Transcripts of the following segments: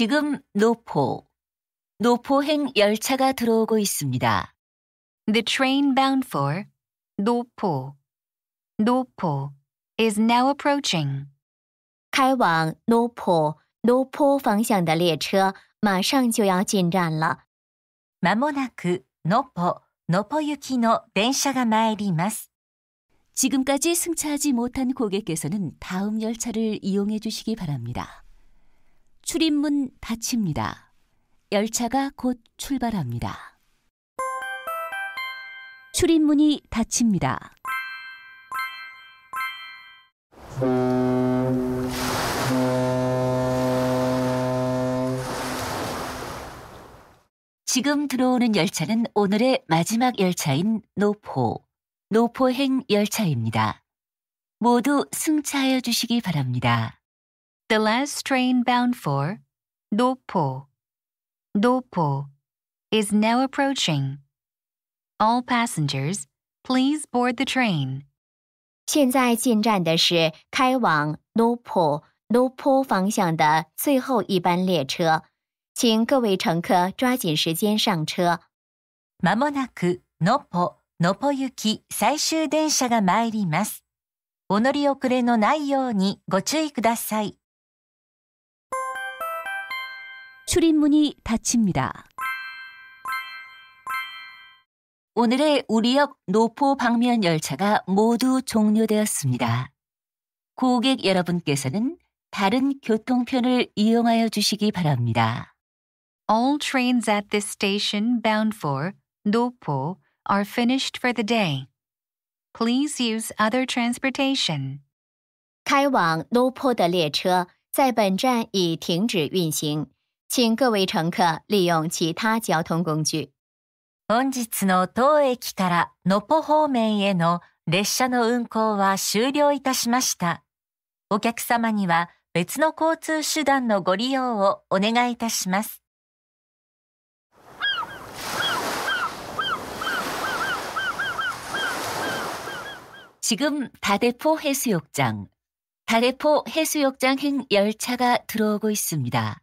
지금 노포, 노포행 열차가 들어오고 있습니다. The train bound for 노포, 노포 is now approaching. 开往 노포, 노포 方向的列车马上就要进站了。まもなくノポ、ノポ行きの電車が参ります。 지금까지 승차하지 못한 고객께서는 다음 열차를 이용해 주시기 바랍니다. 출입문 닫힙니다. 열차가 곧 출발합니다. 출입문이 닫힙니다. 지금 들어오는 열차는 오늘의 마지막 열차인 노포, 노포행 열차입니다. 모두 승차하여 주시기 바랍니다. The last train bound for Dopo, Dopo is now approaching. All passengers, please board the train. 现在进站的是开往 Dopo、Dopo 方向的最后一班列车，请各位乘客抓紧时间上车。まもなく Nopo、Nopo 行き最終電車が参ります。お乗り遅れのないようにご注意ください。 출입문이 닫힙니다. 오늘의 우리역 노포 방면 열차가 모두 종료되었습니다. 고객 여러분께서는 다른 교통편을 이용하여 주시기 바랍니다. All trains at this station bound for 노포 are finished for the day. Please use other transportation. 开往 노포 的列车在本站已停止运行。请各位乘客利用其他交通工具。本日の当駅からノぽ方面への列車の運行は終了いたしました。お客様には別の交通手段のご利用をお願いいたします。지금다대포해수욕장다대포해수욕장행열차가들어오고있습니다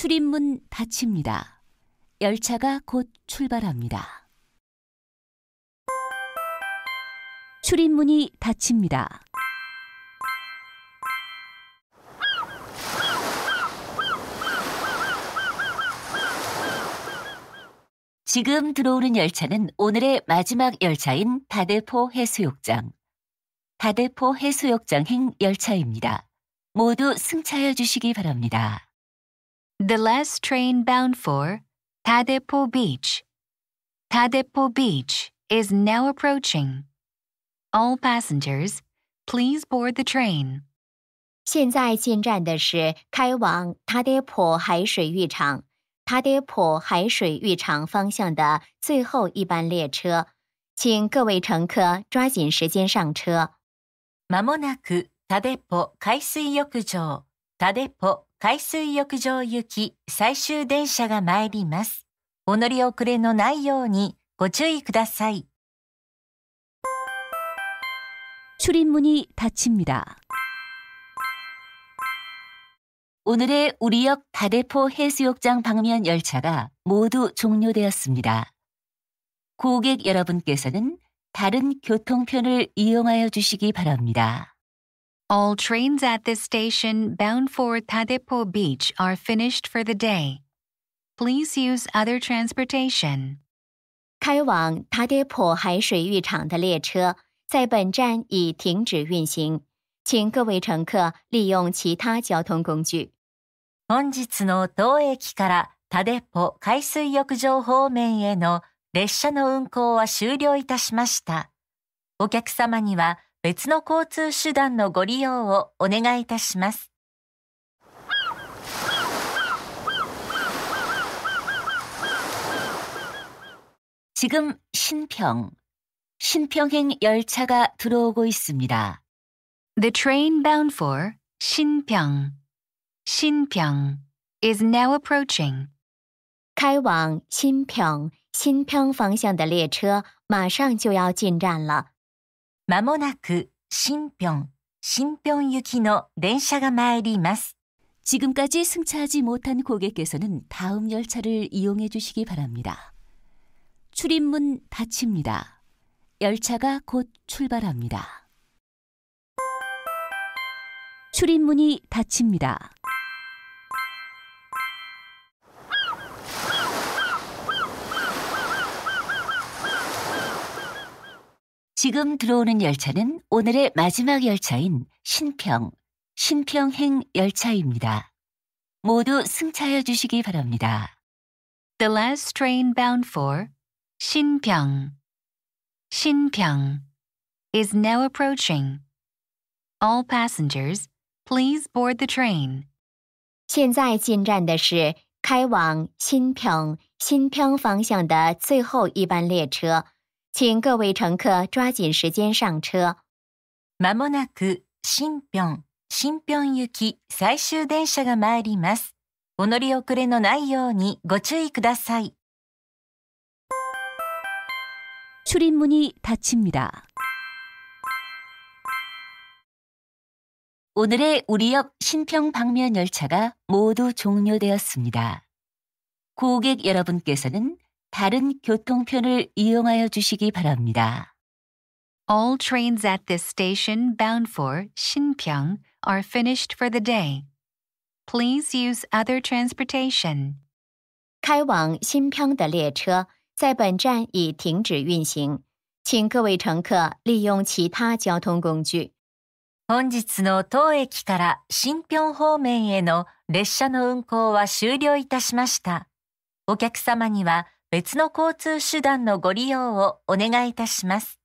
출입문 닫힙니다. 열차가 곧 출발합니다. 출입문이 닫힙니다. 지금 들어오는 열차는 오늘의 마지막 열차인 다대포 해수욕장. 다대포 해수욕장행 열차입니다. 모두 승차해 주시기 바랍니다. The last train bound for Tadepo Beach. Tadepo Beach is now approaching. All passengers, please board the train. 现在进站的是开往塔德普海水浴场、塔德普海水浴场方向的最后一班列车，请各位乘客抓紧时间上车。まもなくタデポ海水浴場、タデポ海水浴場行き最終電車が参ります。お乗り遅れのないようにご注意ください。 출입문이 닫힙니다. 오늘의 우리역 다대포 해수욕장 방면 열차가 모두 종료되었습니다. 고객 여러분께서는 다른 교통편을 이용하여 주시기 바랍니다. All trains at this station bound for Tadepo Beach are finished for the day. Please use other transportation. 开往塔迭普海水浴场的列车在本站已停止运行，请各位乘客利用其他交通工具。本日の当駅からタデポ海水浴場方面への列車の運行は終了いたしました。お客様には別の交通手段のご利用をお願いいたします。지금신평신평행열차가들어오고있습니다 The train bound for 신평신평 is now approaching. 开往新平新平方向的列车马上就要进站了。 まもなく신병, 신병 유기의 電車가 마이리마 지금까지 승차하지 못한 고객께서는 다음 열차를 이용해 주시기 바랍니다. 출입문 닫힙니다. 열차가 곧 출발합니다. 출입문이 닫힙니다. 지금 들어오는 열차는 오늘의 마지막 열차인 신평, 신평행 열차입니다. 모두 승차해 주시기 바랍니다. The last train bound for 신평, 신평 is now approaching. All passengers, please board the train. 现在进站的是开往新평、新평方向的最后一班列车。 请各位乘客抓紧时间上车。まもなく新평新평行き最終電車が参ります。お乗り遅れのないようにご注意ください。출입문이닫힙니다오늘의우리역신평방면열차가모두종료되었습니다 고객 여러분께서는 다른교통편을이용하여주시기바랍니다 All trains at this station bound for Shinpyeong are finished for the day. Please use other transportation. 开往新평的列车在本站已停止运行，请各位乘客利用其他交通工具。本日の当駅から新平方面への列車の運行は終了いたしました。お客様には別の交通手段のご利用をお願いいたします。